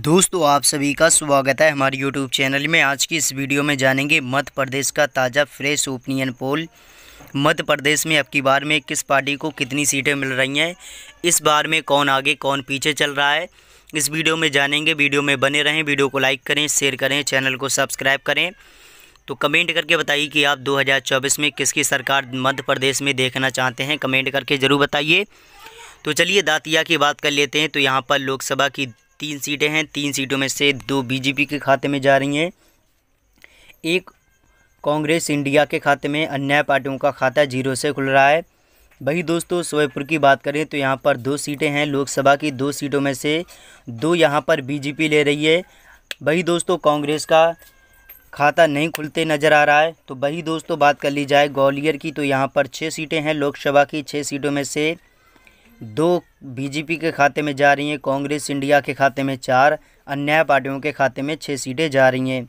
दोस्तों आप सभी का स्वागत है हमारे यूट्यूब चैनल में आज की इस वीडियो में जानेंगे मध्य प्रदेश का ताज़ा फ्रेश ओपिनियन पोल मध्य प्रदेश में अब की बार में किस पार्टी को कितनी सीटें मिल रही हैं इस बार में कौन आगे कौन पीछे चल रहा है इस वीडियो में जानेंगे वीडियो में बने रहें वीडियो को लाइक करें शेयर करें चैनल को सब्सक्राइब करें तो कमेंट करके बताइए कि आप 2024 में किसकी सरकार मध्य प्रदेश में देखना चाहते हैं कमेंट करके ज़रूर बताइए तो चलिए दातिया की बात कर लेते हैं तो यहाँ पर लोकसभा की तीन सीटें हैं तीन सीटों में से दो बीजेपी के खाते में जा रही हैं एक कांग्रेस इंडिया के खाते में अन्य पार्टियों का खाता जीरो से खुल रहा है वही दोस्तों सोयपुर की बात करें तो यहाँ पर दो सीटें हैं लोकसभा की दो सीटों में से दो यहाँ पर बीजेपी ले रही है वही दोस्तों कांग्रेस का खाता नहीं खुलते नज़र आ रहा है तो वही दोस्तों बात कर ली जाए ग्वालियर की तो यहाँ पर छः सीटें हैं लोकसभा की छः सीटों में से दो बीजेपी के खाते में जा रही हैं कांग्रेस इंडिया के खाते में चार अन्य पार्टियों के खाते में छः सीटें जा रही हैं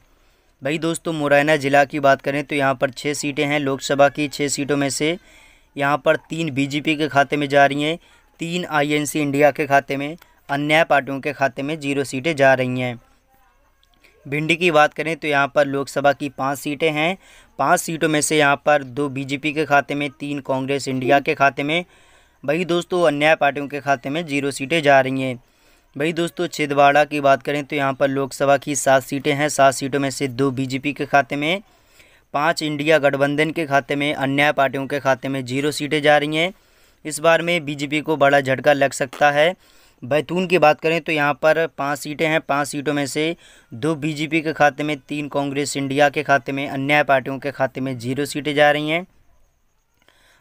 भाई दोस्तों मुरैना ज़िला की बात करें तो यहाँ पर छः सीटें हैं लोकसभा की छः सीटों में से यहाँ पर तीन बीजेपी के खाते में जा रही हैं तीन आईएनसी इंडिया के खाते में अन्य पार्टियों के खाते में जीरो सीटें जा रही हैं भिंडी की बात करें तो यहाँ पर लोकसभा की पाँच सीटें हैं पाँच सीटों में से यहाँ पर दो बीजेपी के खाते में तीन कांग्रेस इंडिया के खाते में वही दोस्तों अन्याय पार्टियों के खाते में जीरो सीटें जा रही हैं वही दोस्तों छिंदवाड़ा की बात करें तो यहाँ पर लोकसभा की सात सीटें हैं सात सीटों में से दो बीजेपी के खाते में पाँच इंडिया गठबंधन के खाते में अन्याय पार्टियों के खाते में जीरो सीटें जा रही हैं इस बार में बीजेपी को बड़ा झटका लग सकता है बैतून की बात करें तो यहाँ पर पाँच सीटें हैं पाँच सीटों में से दो बीजेपी के खाते में तीन कांग्रेस इंडिया के खाते में अन्याय पार्टियों के खाते में जीरो सीटें जा रही हैं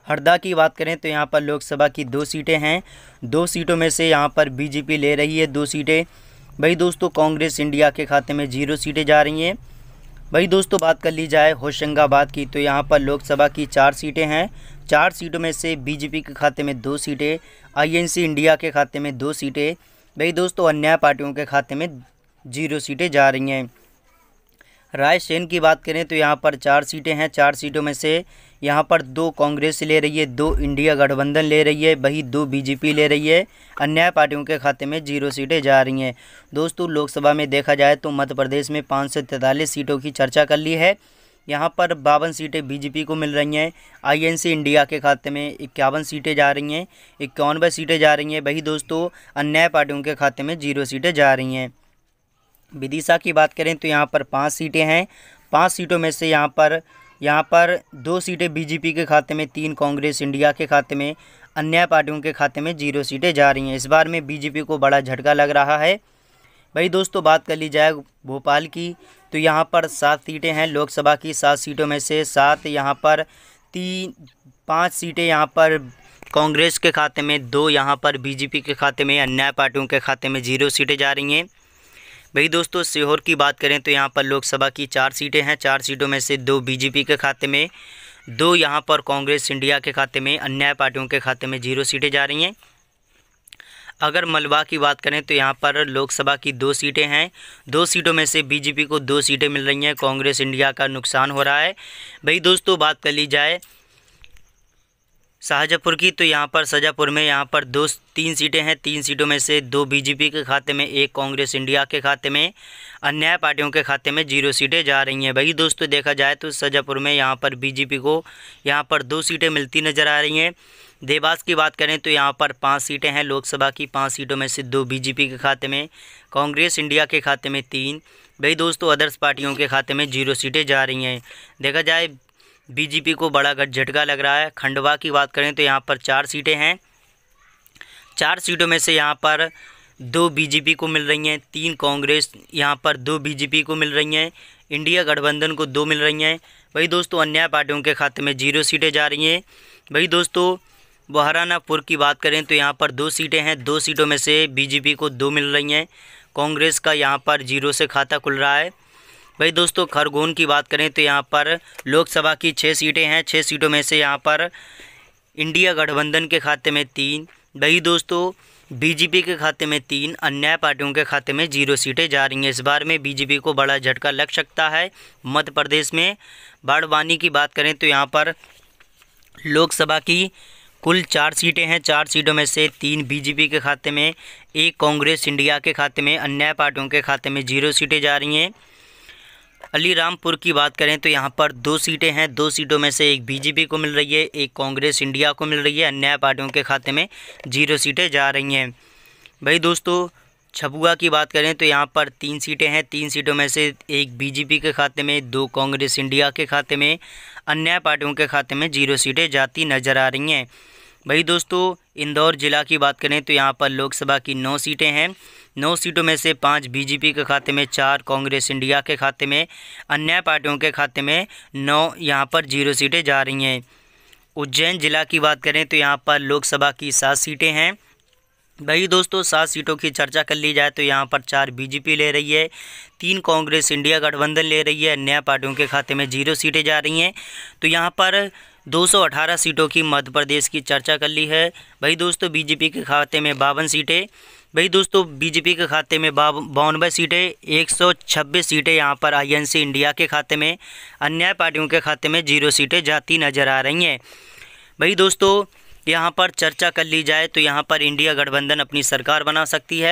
हरदा की बात करें तो यहाँ पर लोकसभा की दो सीटें हैं दो सीटों में से यहाँ पर बीजेपी ले रही है दो सीटें भाई दोस्तों कांग्रेस इंडिया के खाते में जीरो सीटें जा रही हैं भाई दोस्तों बात कर ली जाए होशंगाबाद की तो यहाँ पर लोकसभा की चार सीटें हैं चार सीटों में से बीजेपी के खाते में दो सीटें आईएनसी इंडिया के खाते में दो सीटें भाई दोस्तों अन्य पार्टियों के खाते में जीरो सीटें जा रही हैं रायसेन की बात करें तो यहाँ पर चार सीटें हैं चार सीटों में से यहाँ पर दो कांग्रेस ले रही है दो इंडिया गठबंधन ले रही है वही दो बीजेपी ले रही है अन्य पार्टियों के खाते में जीरो सीटें जा रही हैं दोस्तों लोकसभा में देखा जाए तो मध्य प्रदेश में पाँच सौ तैंतालीस सीटों की चर्चा कर ली है यहाँ पर बावन सीटें बीजेपी को मिल रही हैं आईएनसी इंडिया के खाते में इक्यावन सीटें जा रही हैं इक्यानवे सीटें जा रही हैं वही दोस्तों अन्य पार्टियों के खाते में जीरो सीटें जा रही हैं विदिशा की बात करें तो यहाँ पर पाँच सीटें हैं पाँच सीटों में से यहाँ पर यहाँ पर दो सीटें बीजेपी के खाते में तीन कांग्रेस इंडिया के खाते में अन्य पार्टियों के खाते में जीरो सीटें जा रही हैं इस बार में बीजेपी को बड़ा झटका लग रहा है भाई दोस्तों बात कर ली जाए भोपाल की तो यहाँ पर सात सीटें हैं लोकसभा की सात सीटों में से सात यहाँ पर तीन पाँच सीटें यहाँ पर कांग्रेस के खाते में दो यहाँ पर बीजेपी के खाते में अन्य पार्टियों के खाते में जीरो सीटें जा रही हैं वही दोस्तों सीहोर की बात करें तो यहाँ पर लोकसभा की चार सीटें हैं चार सीटों में से दो बीजेपी के खाते में दो यहाँ पर कांग्रेस इंडिया के खाते में अन्य पार्टियों के खाते में जीरो सीटें जा रही हैं अगर मलबा की बात करें तो यहाँ पर लोकसभा की दो सीटें हैं दो सीटों में से बीजेपी को दो सीटें मिल रही हैं कांग्रेस इंडिया का नुकसान हो रहा है भाई दोस्तों बात कर ली जाए शाहजहाँपुर की तो यहाँ पर शाहजहाँपुर में यहाँ पर दो तीन सीटें हैं तीन सीटों में से दो बीजेपी के खाते में एक कांग्रेस इंडिया के खाते में अन्य पार्टियों के खाते में जीरो सीटें जा रही हैं वही दोस्तों देखा जाए तो शाहजहाँपुर में यहाँ पर बीजेपी को यहाँ पर दो सीटें मिलती नज़र आ रही हैं देवास की बात करें तो यहाँ पर पाँच सीटें हैं लोकसभा की पाँच सीटों में से दो बीजेपी के खाते में कांग्रेस इंडिया के खाते में तीन वही दोस्तों अदर्स पार्टियों के खाते में जीरो सीटें जा रही हैं देखा जाए बीजेपी को बड़ा झटका लग रहा है खंडवा की बात करें तो यहाँ पर चार सीटें हैं चार सीटों में से यहाँ पर दो बीजेपी को मिल रही हैं तीन कांग्रेस यहाँ पर दो बीजेपी को मिल रही हैं इंडिया गठबंधन को दो मिल रही हैं वही दोस्तों अन्य पार्टियों के खाते में जीरो सीटें जा रही हैं वही दोस्तों बहरानापुर की बात करें तो यहाँ पर दो सीटें हैं दो सीटों में से बीजेपी को दो मिल रही हैं कांग्रेस का यहाँ पर जीरो से खाता खुल रहा है भाई दोस्तों खरगोन की बात करें तो यहाँ पर लोकसभा की छः सीटें हैं छः सीटों में से यहाँ पर इंडिया गठबंधन के खाते में तीन वही दोस्तों बीजेपी के खाते में तीन अन्याय पार्टियों के खाते में जीरो सीटें जा रही हैं इस बार में बीजेपी को बड़ा झटका लग सकता है मध्य प्रदेश में बाड़वानी की बात करें तो यहाँ पर लोकसभा की कुल चार सीटें हैं चार सीटों में से तीन बीजेपी के खाते में एक कांग्रेस इंडिया के खाते में अन्याय पार्टियों के खाते में जीरो सीटें जा रही हैं अलीरामपुर की बात करें तो यहाँ पर दो सीटें हैं दो सीटों में से एक बीजेपी को मिल रही है एक कांग्रेस इंडिया को मिल रही है अन्य पार्टियों के खाते में जीरो सीटें जा रही हैं भाई दोस्तों छपुआ की बात करें तो यहाँ पर तीन सीटें हैं तीन सीटों में से एक बीजेपी के खाते में दो कांग्रेस इंडिया के खाते में अन्य पार्टियों के खाते में जीरो सीटें जाती नज़र आ रही हैं भाई दोस्तों इंदौर ज़िला की बात करें तो यहाँ पर लोकसभा की नौ सीटें हैं नौ सीटों में से पाँच बीजेपी के खाते में चार कांग्रेस इंडिया के खाते में अन्य पार्टियों के खाते में नौ यहाँ पर जीरो सीटें जा रही हैं उज्जैन जिला की बात करें तो यहाँ पर लोकसभा की सात सीटें हैं वही दोस्तों सात सीटों की चर्चा कर ली जाए तो यहाँ पर चार बीजेपी ले रही है तीन कांग्रेस इंडिया गठबंधन ले रही है अन्य पार्टियों के खाते में जीरो सीटें जा रही हैं तो यहाँ पर 218 सीटों की मध्य प्रदेश की चर्चा कर ली है वही दोस्तों बीजेपी के खाते में बावन सीटें भाई दोस्तों बीजेपी के खाते में बावनबे सीटें छब्बीस सीटें यहाँ पर आईएनसी इंडिया के खाते में अन्य पार्टियों के खाते में जीरो सीटें जाती नज़र आ रही हैं भाई दोस्तों यहाँ पर चर्चा कर ली जाए तो यहाँ पर इंडिया गठबंधन अपनी सरकार बना सकती है